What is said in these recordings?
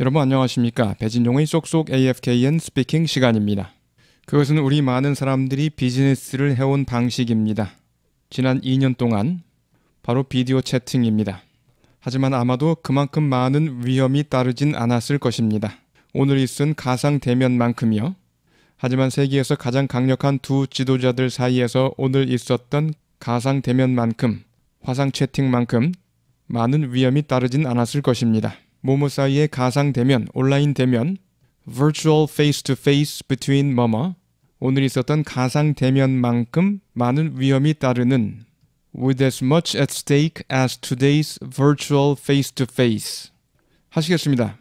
여러분 안녕하십니까? 배진용의 쏙쏙 AFKN 스피킹 시간입니다. 그것은 우리 많은 사람들이 비즈니스를 해온 방식입니다. 지난 2년 동안 바로 비디오 채팅입니다. 하지만 아마도 그만큼 많은 위험이 따르진 않았을 것입니다. 오늘이 쓴 가상 대면만큼이요. 하지만 세계에서 가장 강력한 두 지도자들 사이에서 오늘 있었던 가상 대면만큼, 화상 채팅만큼 많은 위험이 따르진 않았을 것입니다. 모모 사이의 가상 대면, 온라인 대면, virtual face-to-face between 뭐뭐, 오늘 있었던 가상 대면만큼 많은 위험이 따르는 with as much at stake as today's virtual face-to-face -face. to face 하시겠습니다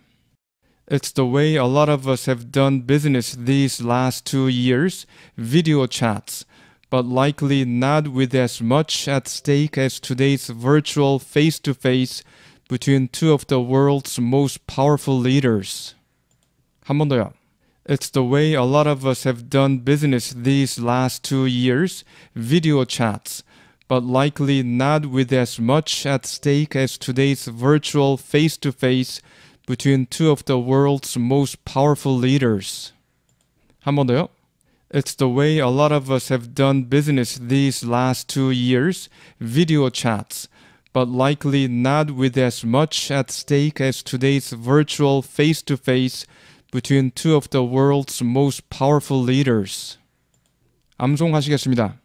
It's the way a lot of us have done business these last two years, video chats, but likely not with as much at stake as today's virtual face-to-face face to face between two of the world's most powerful leaders. 한 번 더요. It's the way a lot of us have done business these last two years, video chats, but likely not with as much at stake as today's virtual face to face between two of the world's most powerful leaders. 한 번 더요. It's the way a lot of us have done business these last two years, video chats, but likely not with as much at stake as today's virtual face to face between two of the world's most powerful leaders. 암송하시겠습니다.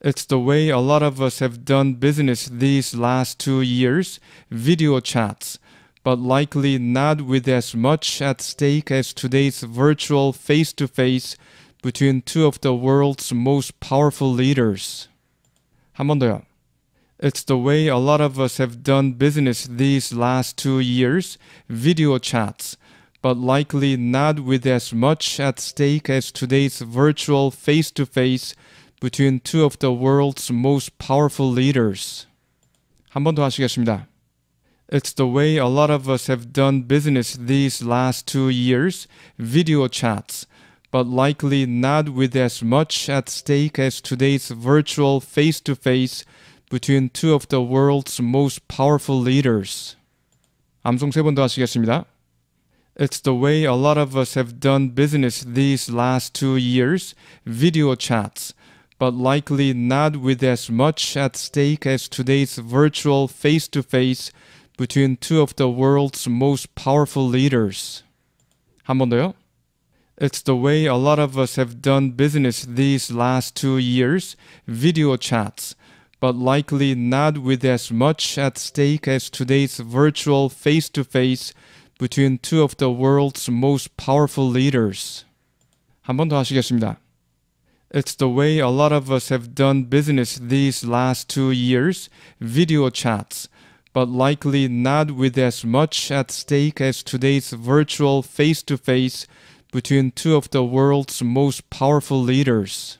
It's the way a lot of us have done business these last two years video chats, but likely not with as much at stake as today's virtual face to face between two of the world's most powerful leaders. 한 번 더요. It's the way a lot of us have done business these last two years video chats, but likely not with as much at stake as today's virtual face to face between two of the world's most powerful leaders. 한더 하시겠습니다. It's the way a lot of us have done business these last two years video chats, but likely not with as much at stake as today's virtual face to face between two of the world's most powerful leaders. 암송 세 번 더 하시겠습니다. It's the way a lot of us have done business these last two years, video chats, but likely not with as much at stake as today's virtual face to face between two of the world's most powerful leaders. 한 번 더요. It's the way a lot of us have done business these last two years, video chats, but likely not with as much at stake as today's virtual face to face between two of the world's most powerful leaders. 한번더 하시겠습니다. It's the way a lot of us have done business these last two years video chats, but likely not with as much at stake as today's virtual face to face between two of the world's most powerful leaders.